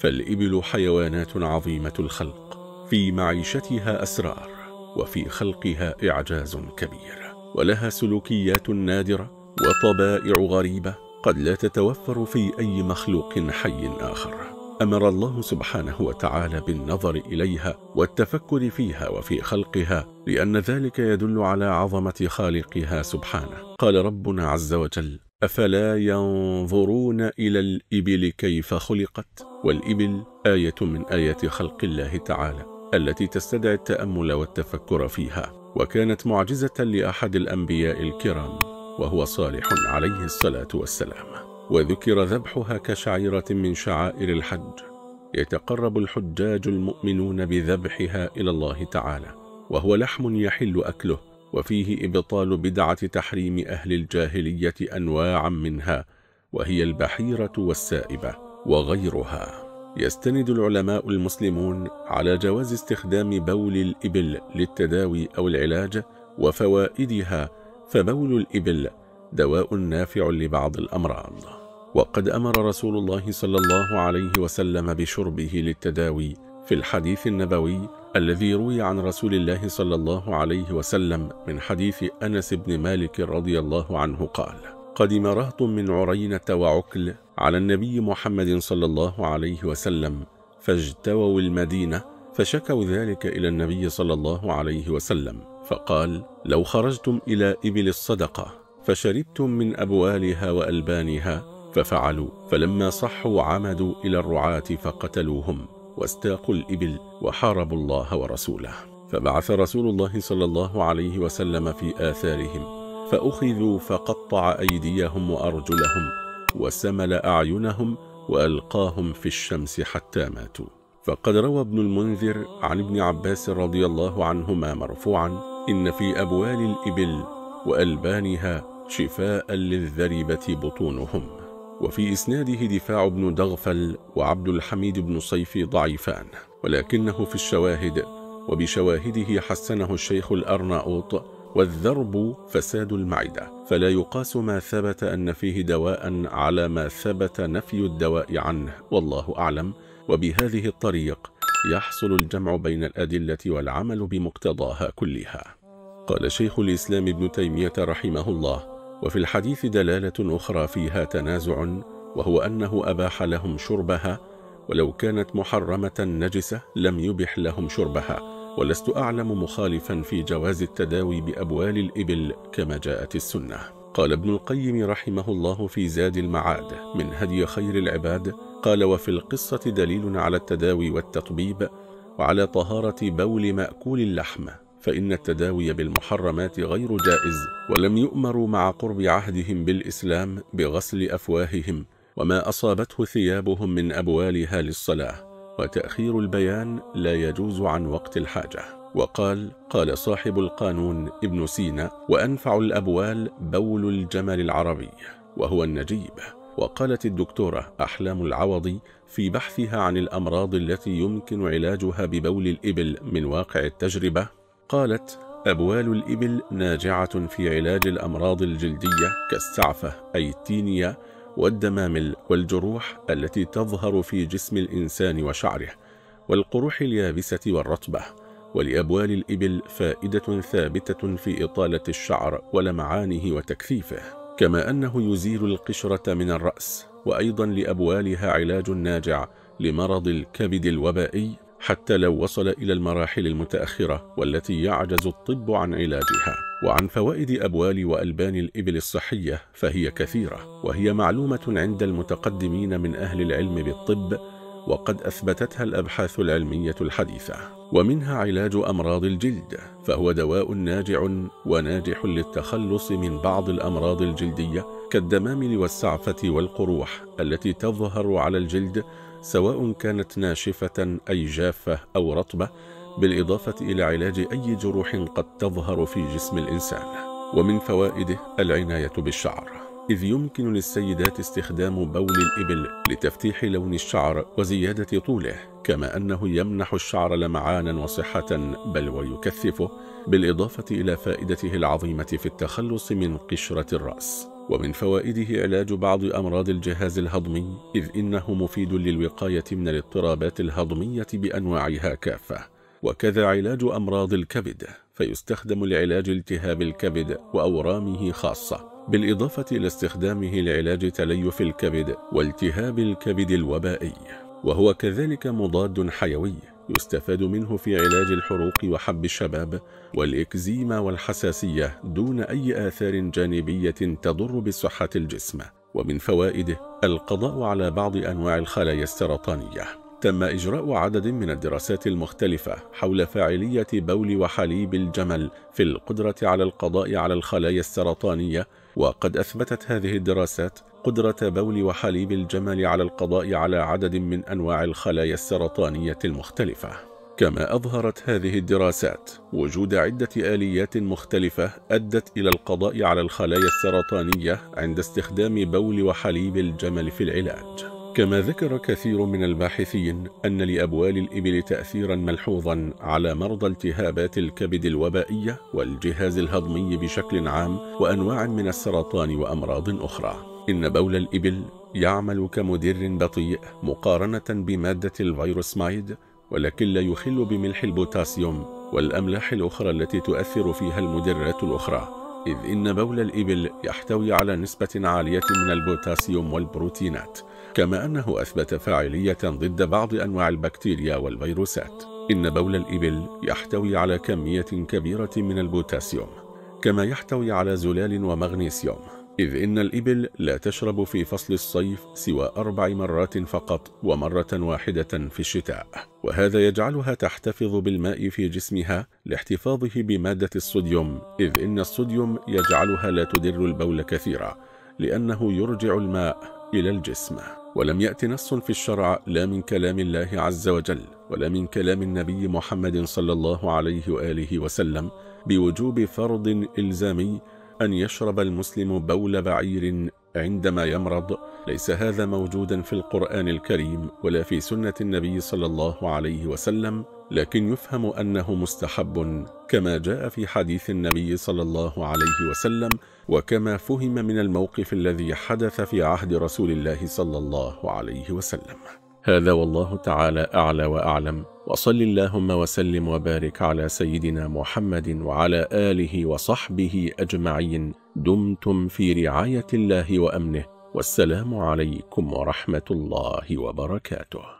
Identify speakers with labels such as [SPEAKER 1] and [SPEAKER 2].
[SPEAKER 1] فالإبل حيوانات عظيمة الخلق في معيشتها أسرار وفي خلقها إعجاز كبير ولها سلوكيات نادرة وطبائع غريبة قد لا تتوفر في أي مخلوق حي آخر أمر الله سبحانه وتعالى بالنظر إليها والتفكر فيها وفي خلقها لأن ذلك يدل على عظمة خالقها سبحانه قال ربنا عز وجل أفلا ينظرون إلى الإبل كيف خلقت والإبل آية من آيات خلق الله تعالى التي تستدعي التأمل والتفكر فيها وكانت معجزة لأحد الأنبياء الكرام وهو صالح عليه الصلاة والسلام وذكر ذبحها كشعيرة من شعائر الحج يتقرب الحجاج المؤمنون بذبحها إلى الله تعالى وهو لحم يحل أكله وفيه إبطال بدعة تحريم أهل الجاهلية أنواعا منها وهي البحيرة والسائبة وغيرها يستند العلماء المسلمون على جواز استخدام بول الإبل للتداوي أو العلاج وفوائدها فبول الإبل دواء نافع لبعض الأمراض وقد أمر رسول الله صلى الله عليه وسلم بشربه للتداوي في الحديث النبوي الذي روي عن رسول الله صلى الله عليه وسلم من حديث أنس بن مالك رضي الله عنه قال قدم رهط من عرينة وعكل على النبي محمد صلى الله عليه وسلم فاجتووا المدينة فشكوا ذلك إلى النبي صلى الله عليه وسلم فقال لو خرجتم إلى إبل الصدقة فشربتم من أبوالها وألبانها ففعلوا فلما صحوا عمدوا إلى الرعاة فقتلوهم واستاقوا الإبل وحاربوا الله ورسوله فبعث رسول الله صلى الله عليه وسلم في آثارهم فأخذوا فقطع أيديهم وأرجلهم وسمل أعينهم وألقاهم في الشمس حتى ماتوا فقد روى ابن المنذر عن ابن عباس رضي الله عنهما مرفوعا إن في أبوال الإبل وألبانها شفاء للذريبة بطونهم وفي إسناده دفاع بن دغفل وعبد الحميد بن صيف ضعيفان ولكنه في الشواهد وبشواهده حسنه الشيخ الأرناؤوط والذرب فساد المعدة فلا يقاس ما ثبت أن فيه دواء على ما ثبت نفي الدواء عنه والله أعلم وبهذه الطريق يحصل الجمع بين الأدلة والعمل بمقتضاها كلها قال شيخ الإسلام ابن تيمية رحمه الله وفي الحديث دلالة أخرى فيها تنازع وهو أنه أباح لهم شربها ولو كانت محرمة نجسة لم يبح لهم شربها ولست أعلم مخالفا في جواز التداوي بأبوال الإبل كما جاءت السنة قال ابن القيم رحمه الله في زاد المعاد من هدي خير العباد قال وفي القصة دليل على التداوي والتطبيب وعلى طهارة بول مأكول اللحم فإن التداوي بالمحرمات غير جائز ولم يؤمروا مع قرب عهدهم بالإسلام بغسل أفواههم وما أصابته ثيابهم من أبوالها للصلاة وتأخير البيان لا يجوز عن وقت الحاجة وقال قال صاحب القانون ابن سينا وأنفع الأبوال بول الجمل العربي وهو النجيب وقالت الدكتورة أحلام العوضي في بحثها عن الأمراض التي يمكن علاجها ببول الإبل من واقع التجربة قالت أبوال الإبل ناجعة في علاج الأمراض الجلدية كالسعفة أي التينيا والدمامل والجروح التي تظهر في جسم الإنسان وشعره والقروح اليابسة والرطبة ولأبوال الإبل فائدة ثابتة في إطالة الشعر ولمعانه وتكثيفه كما أنه يزيل القشرة من الرأس وأيضا لأبوالها علاج ناجع لمرض الكبد الوبائي حتى لو وصل إلى المراحل المتأخرة والتي يعجز الطب عن علاجها وعن فوائد أبوال وألبان الإبل الصحية فهي كثيرة وهي معلومة عند المتقدمين من أهل العلم بالطب وقد أثبتتها الأبحاث العلمية الحديثة ومنها علاج أمراض الجلد فهو دواء ناجع وناجح للتخلص من بعض الأمراض الجلدية كالدمامل والسعفة والقروح التي تظهر على الجلد سواء كانت ناشفة أي جافة أو رطبة بالإضافة إلى علاج أي جروح قد تظهر في جسم الإنسان ومن فوائده العناية بالشعر إذ يمكن للسيدات استخدام بول الإبل لتفتيح لون الشعر وزيادة طوله كما أنه يمنح الشعر لمعانا وصحة بل ويكثفه بالإضافة إلى فائدته العظيمة في التخلص من قشرة الرأس ومن فوائده علاج بعض أمراض الجهاز الهضمي إذ إنه مفيد للوقاية من الاضطرابات الهضمية بأنواعها كافة وكذا علاج أمراض الكبد فيستخدم لعلاج التهاب الكبد وأورامه خاصة بالإضافة إلى استخدامه لعلاج تليف الكبد والتهاب الكبد الوبائي وهو كذلك مضاد حيوي يستفاد منه في علاج الحروق وحب الشباب والإكزيما والحساسية دون أي آثار جانبية تضر بصحة الجسم ومن فوائده القضاء على بعض أنواع الخلايا السرطانية تم إجراء عدد من الدراسات المختلفة حول فاعلية بول وحليب الجمل في القدرة على القضاء على الخلايا السرطانية وقد أثبتت هذه الدراسات قدرة بول وحليب الجمل على القضاء على عدد من أنواع الخلايا السرطانية المختلفة كما أظهرت هذه الدراسات وجود عدة آليات مختلفة أدت إلى القضاء على الخلايا السرطانية عند استخدام بول وحليب الجمل في العلاج كما ذكر كثير من الباحثين أن لأبوال الإبل تأثيرا ملحوظا على مرضى التهابات الكبد الوبائية والجهاز الهضمي بشكل عام وأنواع من السرطان وأمراض أخرى إن بول الإبل يعمل كمدر بطيء مقارنة بمادة الفيروس مايد ولكن لا يخل بملح البوتاسيوم والأملاح الأخرى التي تؤثر فيها المدرات الأخرى إذ إن بول الإبل يحتوي على نسبة عالية من البوتاسيوم والبروتينات كما أنه أثبت فاعلية ضد بعض أنواع البكتيريا والفيروسات إن بول الإبل يحتوي على كمية كبيرة من البوتاسيوم كما يحتوي على زلال ومغنيسيوم إذ إن الإبل لا تشرب في فصل الصيف سوى أربع مرات فقط ومرة واحدة في الشتاء وهذا يجعلها تحتفظ بالماء في جسمها لاحتفاظه بمادة الصوديوم إذ إن الصوديوم يجعلها لا تدر البول كثيرا لأنه يرجع الماء إلى الجسم ولم يأتي نص في الشرع لا من كلام الله عز وجل ولا من كلام النبي محمد صلى الله عليه وآله وسلم بوجوب فرض إلزامي أن يشرب المسلم بول بعير عندما يمرض ليس هذا موجودا في القرآن الكريم ولا في سنة النبي صلى الله عليه وسلم لكن يفهم أنه مستحب كما جاء في حديث النبي صلى الله عليه وسلم وكما فهم من الموقف الذي حدث في عهد رسول الله صلى الله عليه وسلم هذا والله تعالى أعلى وأعلم وصل اللهم وسلم وبارك على سيدنا محمد وعلى آله وصحبه أجمعين دمتم في رعاية الله وأمنه والسلام عليكم ورحمة الله وبركاته